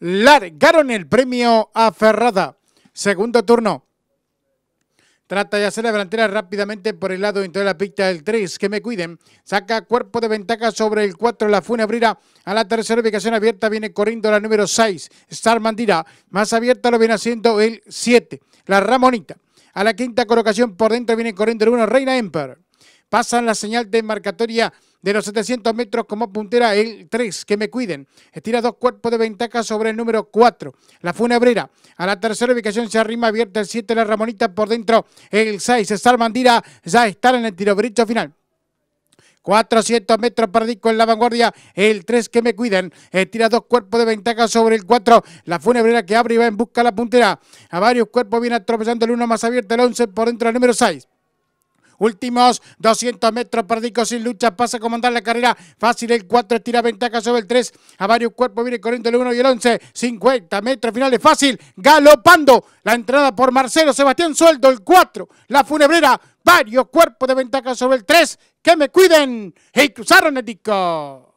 largaron el premio a Ferrada. Segundo turno. Trata de hacer la delantera rápidamente por el lado interior. de la pista del 3, que me cuiden. Saca cuerpo de ventaja sobre el 4, la abrirá A la tercera ubicación abierta viene corriendo la número 6, Star Mandira. Más abierta lo viene haciendo el 7, la Ramonita. A la quinta colocación por dentro viene corriendo el 1, Reina Emperor. Pasan la señal de marcatoria de los 700 metros como puntera el 3, que me cuiden. Estira dos cuerpos de ventaja sobre el número 4. La funebrera. A la tercera ubicación se arrima abierta el 7, la Ramonita por dentro. El 6, Mandira, ya está en el tiro derecho final. 400 metros perdidos en la vanguardia. El 3 que me cuiden. Estira dos cuerpos de ventaja sobre el 4. La funebrera que abre y va en busca la puntera. A varios cuerpos viene atropellando el 1 más abierto. El 11 por dentro del número 6. Últimos 200 metros, perdidos sin lucha, pasa a comandar la carrera. Fácil el 4, estira ventaja sobre el 3. A varios cuerpos viene corriendo el 1 y el 11. 50 metros finales, fácil, galopando. La entrada por Marcelo Sebastián Sueldo, el 4. La funebrera, varios cuerpos de ventaja sobre el 3. Que me cuiden. Y cruzaron el disco.